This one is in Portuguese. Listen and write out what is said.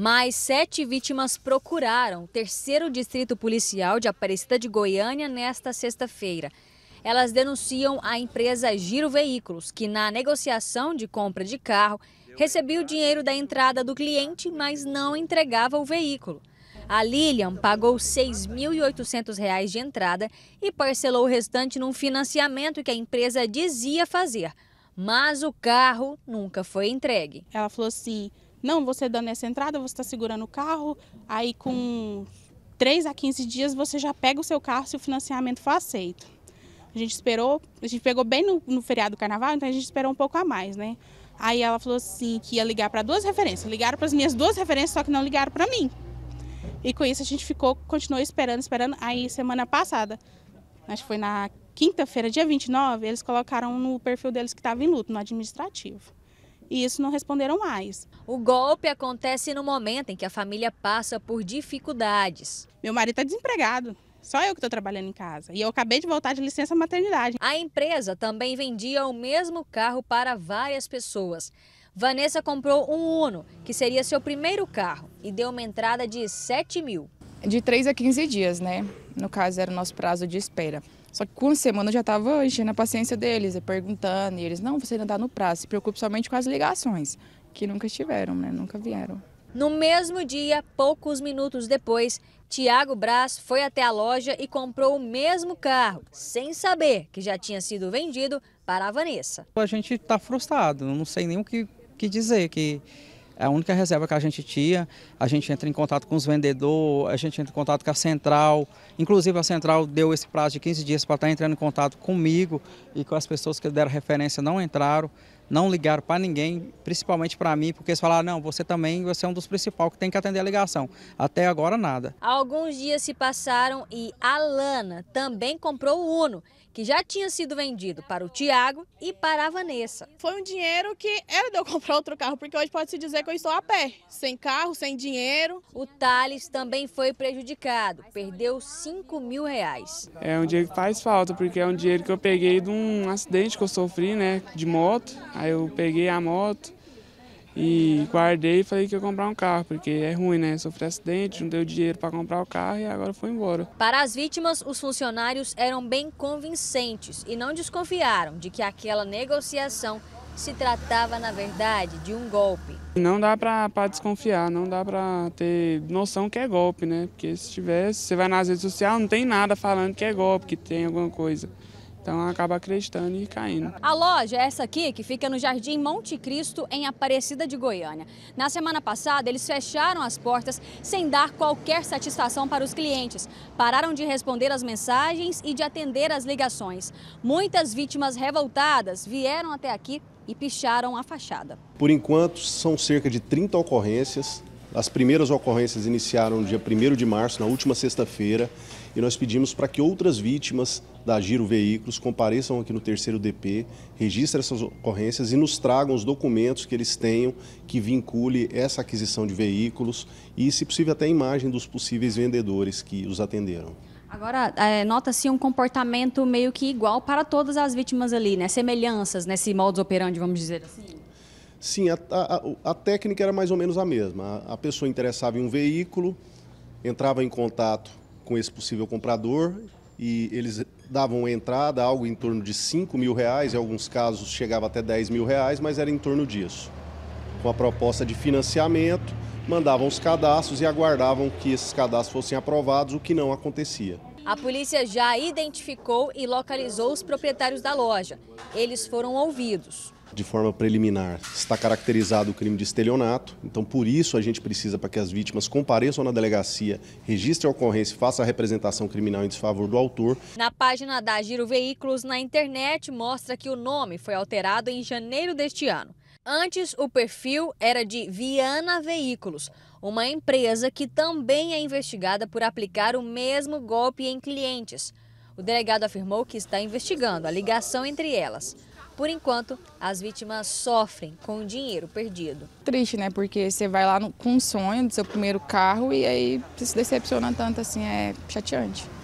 Mais sete vítimas procuraram o terceiro distrito policial de Aparecida de Goiânia nesta sexta-feira. Elas denunciam a empresa Giro Veículos, que na negociação de compra de carro recebia o dinheiro da entrada do cliente, mas não entregava o veículo. A Lilian pagou R$ 6.800 de entrada e parcelou o restante num financiamento que a empresa dizia fazer. Mas o carro nunca foi entregue. Ela falou assim: não, você dando essa entrada, você está segurando o carro, aí com 3 a 15 dias você já pega o seu carro se o financiamento for aceito. A gente esperou, a gente pegou bem no, no feriado do carnaval, então a gente esperou um pouco a mais, né? Aí ela falou assim que ia ligar para duas referências. Ligaram para as minhas duas referências, só que não ligaram para mim. E com isso a gente ficou, continuou esperando, esperando. Aí semana passada, acho que foi na quinta-feira, dia 29, eles colocaram no perfil deles que estava em luto, no administrativo e isso não responderam mais. O golpe acontece no momento em que a família passa por dificuldades. Meu marido está desempregado. Só eu que estou trabalhando em casa. E eu acabei de voltar de licença maternidade. A empresa também vendia o mesmo carro para várias pessoas. Vanessa comprou um Uno, que seria seu primeiro carro, e deu uma entrada de 7 mil. De 3 a 15 dias, né? No caso, era o nosso prazo de espera. Só que com a semana eu já estava enchendo a paciência deles, perguntando, e eles, não, você ainda está no prazo, se preocupe somente com as ligações, que nunca estiveram, né? Nunca vieram. No mesmo dia, poucos minutos depois, Tiago Braz foi até a loja e comprou o mesmo carro, sem saber que já tinha sido vendido para a Vanessa. A gente está frustrado, não sei nem o que, que dizer, que é a única reserva que a gente tinha. A gente entra em contato com os vendedores, a gente entra em contato com a central. Inclusive, a central deu esse prazo de 15 dias para estar entrando em contato comigo e com as pessoas que deram referência não entraram, não ligaram para ninguém, principalmente para mim, porque eles falaram: não, você também você é um dos principais que tem que atender a ligação. Até agora, nada. Alguns dias se passaram e a Lana também comprou o Uno que já tinha sido vendido para o Tiago e para a Vanessa. Foi um dinheiro que era de eu comprar outro carro, porque hoje pode-se dizer que eu estou a pé, sem carro, sem dinheiro. O Thales também foi prejudicado, perdeu 5 mil reais. É um dinheiro que faz falta, porque é um dinheiro que eu peguei de um acidente que eu sofri, né, de moto. Aí eu peguei a moto, e guardei e falei que ia comprar um carro, porque é ruim, né? Sofri acidente, não deu dinheiro para comprar o carro e agora foi embora. Para as vítimas, os funcionários eram bem convincentes e não desconfiaram de que aquela negociação se tratava, na verdade, de um golpe. Não dá para desconfiar, não dá para ter noção que é golpe, né? Porque se tivesse, você vai nas redes sociais, não tem nada falando que é golpe, que tem alguma coisa. Então acaba acreditando e caindo. A loja é essa aqui, que fica no Jardim Monte Cristo, em Aparecida de Goiânia. Na semana passada, eles fecharam as portas sem dar qualquer satisfação para os clientes. Pararam de responder as mensagens e de atender as ligações. Muitas vítimas revoltadas vieram até aqui e picharam a fachada. Por enquanto, são cerca de 30 ocorrências as primeiras ocorrências iniciaram no dia 1 de março, na última sexta-feira, e nós pedimos para que outras vítimas da Giro Veículos compareçam aqui no terceiro DP, registrem essas ocorrências e nos tragam os documentos que eles tenham que vincule essa aquisição de veículos e, se possível, até a imagem dos possíveis vendedores que os atenderam. Agora, é, nota-se um comportamento meio que igual para todas as vítimas ali, né? Semelhanças nesse modus operandi, vamos dizer assim. Sim, a, a, a, técnica era mais ou menos a mesma. A, a, pessoa interessava em um veículo, entrava em contato com esse possível comprador e eles davam entrada, algo em torno de 5 mil reais, em alguns casos chegava até 10 mil reais, mas era em torno disso. Com a proposta de financiamento, mandavam os cadastros e aguardavam que esses cadastros fossem aprovados, o que não acontecia. A polícia já identificou e localizou os proprietários da loja. Eles foram ouvidos de forma preliminar, está caracterizado o crime de estelionato. Então, por isso, a gente precisa para que as vítimas compareçam na delegacia, registrem a ocorrência, façam a representação criminal em desfavor do autor. Na página da Giro Veículos na internet mostra que o nome foi alterado em janeiro deste ano. Antes, o perfil era de Viana Veículos, uma empresa que também é investigada por aplicar o mesmo golpe em clientes. O delegado afirmou que está investigando a ligação entre elas. Por enquanto, as vítimas sofrem com o dinheiro perdido. Triste, né? Porque você vai lá no, com o sonho do seu primeiro carro e aí se decepciona tanto assim, é chateante.